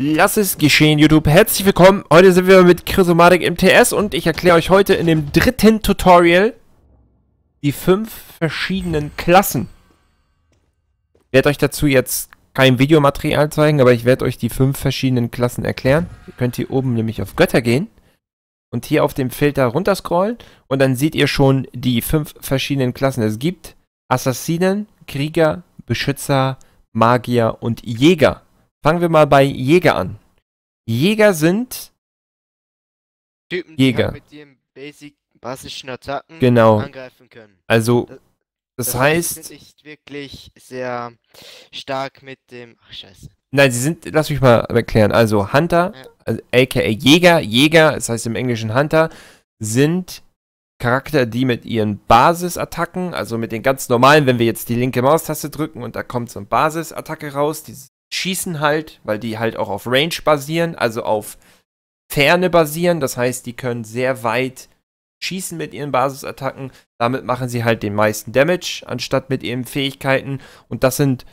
Lass es geschehen, YouTube. Herzlich willkommen. Heute sind wir mit Chrysomatic MTS und ich erkläre euch heute in dem dritten Tutorial die fünf verschiedenen Klassen. Ich werde euch dazu jetzt kein Videomaterial zeigen, aber ich werde euch die fünf verschiedenen Klassen erklären. Ihr könnt hier oben nämlich auf Götter gehen und hier auf dem Filter runterscrollen und dann seht ihr schon die fünf verschiedenen Klassen. Es gibt Assassinen, Krieger, Beschützer, Magier und Jäger. Fangen wir mal bei Jäger an. Jäger sind Typen, Jäger. Halt mit ihren basic, basischen Attacken genau. angreifen können. Also, das, das, heißt. Sie sind nicht wirklich sehr stark mit dem. Ach, scheiße. Nein, sie sind, lass mich mal erklären. Also, Hunter, ja. also, aka Jäger, Jäger, das heißt im Englischen Hunter, sind Charakter, die mit ihren Basisattacken, also mit den ganz normalen, wenn wir jetzt die linke Maustaste drücken und da kommt so eine Basisattacke raus, die schießen halt, weil die halt auch auf Range basieren, also auf Ferne basieren. Das heißt, die können sehr weit schießen mit ihren Basisattacken. Damit machen sie halt den meisten Damage, anstatt mit ihren Fähigkeiten. Und das sind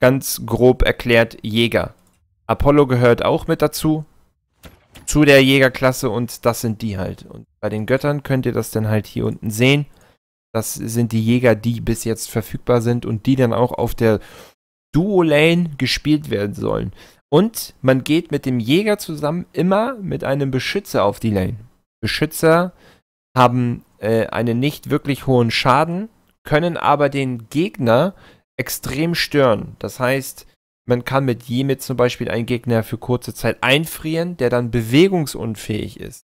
ganz grob erklärt Jäger. Apollo gehört auch mit dazu, zu der Jägerklasse und das sind die halt. Und bei den Göttern könnt ihr das dann halt hier unten sehen. Das sind die Jäger, die bis jetzt verfügbar sind und die dann auch auf der Duo-Lane gespielt werden sollen. Und man geht mit dem Jäger zusammen immer mit einem Beschützer auf die Lane. Beschützer haben äh, einen nicht wirklich hohen Schaden, können aber den Gegner extrem stören. Das heißt, man kann mit Jemit zum Beispiel einen Gegner für kurze Zeit einfrieren, der dann bewegungsunfähig ist.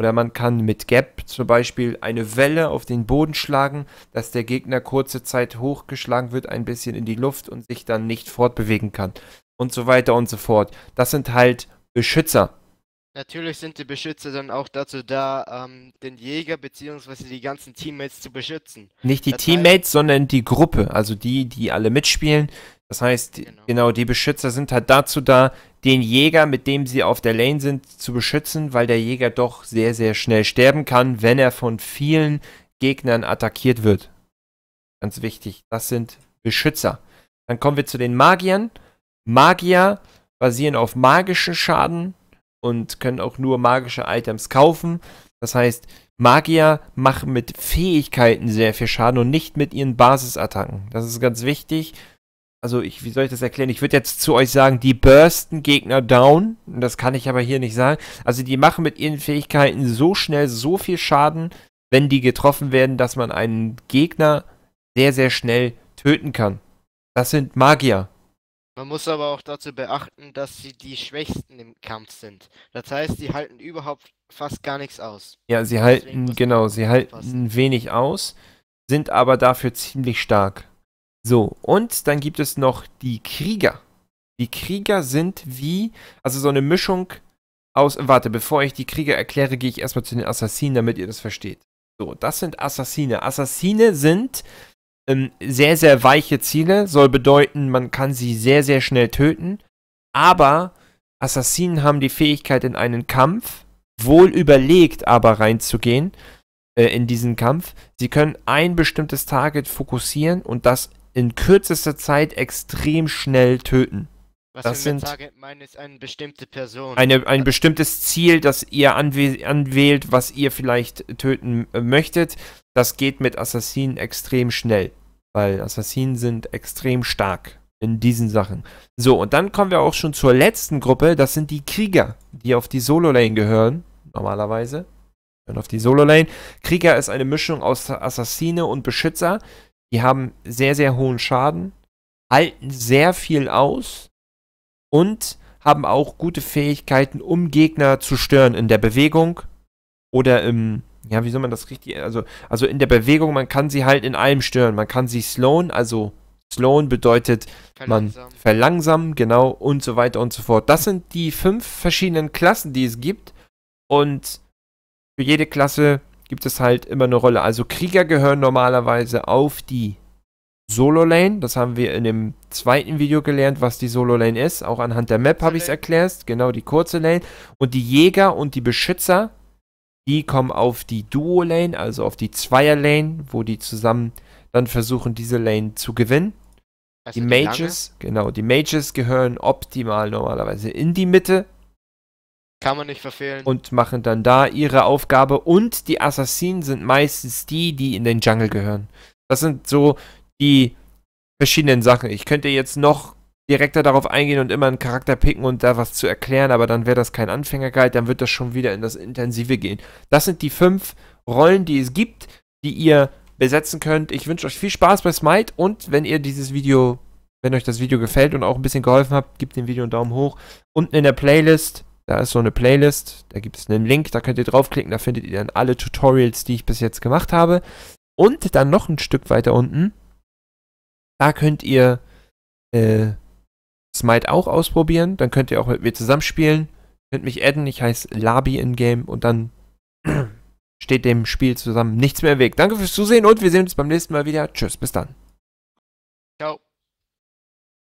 Oder man kann mit Gap zum Beispiel eine Welle auf den Boden schlagen, dass der Gegner kurze Zeit hochgeschlagen wird, ein bisschen in die Luft und sich dann nicht fortbewegen kann. Und so weiter und so fort. Das sind halt Beschützer. Natürlich sind die Beschützer dann auch dazu da, ähm, den Jäger bzw. die ganzen Teammates zu beschützen. Nicht die das Teammates, heißt, sondern die Gruppe, also die, die alle mitspielen. Das heißt, genau. genau. die Beschützer sind halt dazu da, den Jäger, mit dem sie auf der Lane sind, zu beschützen, weil der Jäger doch sehr, sehr schnell sterben kann, wenn er von vielen Gegnern attackiert wird. Ganz wichtig, das sind Beschützer. Dann kommen wir zu den Magiern. Magier basieren auf magischen Schaden und können auch nur magische Items kaufen. Das heißt, Magier machen mit Fähigkeiten sehr viel Schaden und nicht mit ihren Basisattacken. Das ist ganz wichtig. Also, ich, wie soll ich das erklären? Ich würde jetzt zu euch sagen, die bursten Gegner down. Das kann ich aber hier nicht sagen. Also, die machen mit ihren Fähigkeiten so schnell so viel Schaden, wenn die getroffen werden, dass man einen Gegner sehr, sehr schnell töten kann. Das sind Magier. Man muss aber auch dazu beachten, dass sie die Schwächsten im Kampf sind. Das heißt, sie halten überhaupt fast gar nichts aus. Ja, sie Deswegen halten, genau, sie halten wenig aus, sind aber dafür ziemlich stark. So, und dann gibt es noch die Krieger. Die Krieger sind wie, also so eine Mischung aus, warte, bevor ich die Krieger erkläre, gehe ich erstmal zu den Assassinen, damit ihr das versteht. So, das sind Assassine. Assassine sind ähm, sehr, sehr weiche Ziele, soll bedeuten, man kann sie sehr, sehr schnell töten. Aber Assassinen haben die Fähigkeit, in einen Kampf wohl überlegt, aber reinzugehen äh, in diesen Kampf. Sie können ein bestimmtes Target fokussieren und das in kürzester Zeit extrem schnell töten. Was das sind Target meinen, ist eine bestimmte Person. Eine, ein bestimmtes Ziel, das ihr anwählt, was ihr vielleicht töten äh, möchtet. Das geht mit Assassinen extrem schnell. Weil Assassinen sind extrem stark in diesen Sachen. So, und dann kommen wir auch schon zur letzten Gruppe. Das sind die Krieger, die auf die Solo-Lane gehören, normalerweise. Und auf die Solo-Lane. Krieger ist eine Mischung aus Assassine und Beschützer. Die haben sehr, sehr hohen Schaden, halten sehr viel aus und haben auch gute Fähigkeiten, um Gegner zu stören in der Bewegung oder im ja, wie soll man das richtig, also, also in der Bewegung, man kann sie halt in allem stören. Man kann sie slowen, also slowen bedeutet verlangsamen. man verlangsamen, genau, und so weiter und so fort. Das sind die fünf verschiedenen Klassen, die es gibt. Und für jede Klasse gibt es halt immer eine Rolle. Also Krieger gehören normalerweise auf die Solo Lane. Das haben wir in dem zweiten Video gelernt, was die Solo Lane ist. Auch anhand der Map habe ich es erklärt. Genau, die kurze Lane. Und die Jäger und die Beschützer die kommen auf die Duo-Lane, also auf die Zweier-Lane, wo die zusammen dann versuchen, diese Lane zu gewinnen. Also die Mages, die genau, die Mages gehören optimal normalerweise in die Mitte. Kann man nicht verfehlen. Und machen dann da ihre Aufgabe. Und die Assassinen sind meistens die, die in den Jungle gehören. Das sind so die verschiedenen Sachen. Ich könnte jetzt noch direkter darauf eingehen und immer einen Charakter picken und da was zu erklären, aber dann wäre das kein Anfängerguide, dann wird das schon wieder in das Intensive gehen. Das sind die fünf Rollen, die es gibt, die ihr besetzen könnt. Ich wünsche euch viel Spaß bei Smite und wenn ihr dieses Video, wenn euch das Video gefällt und auch ein bisschen geholfen habt, gebt dem Video einen Daumen hoch. Unten in der Playlist, da ist so eine Playlist, da gibt es einen Link, da könnt ihr draufklicken, da findet ihr dann alle Tutorials, die ich bis jetzt gemacht habe. Und dann noch ein Stück weiter unten, da könnt ihr äh, Smite auch ausprobieren. Dann könnt ihr auch mit mir zusammenspielen. Könnt mich adden. Ich heiße Labi in-game und dann steht dem Spiel zusammen nichts mehr im Weg. Danke fürs Zusehen und wir sehen uns beim nächsten Mal wieder. Tschüss, bis dann. Ciao.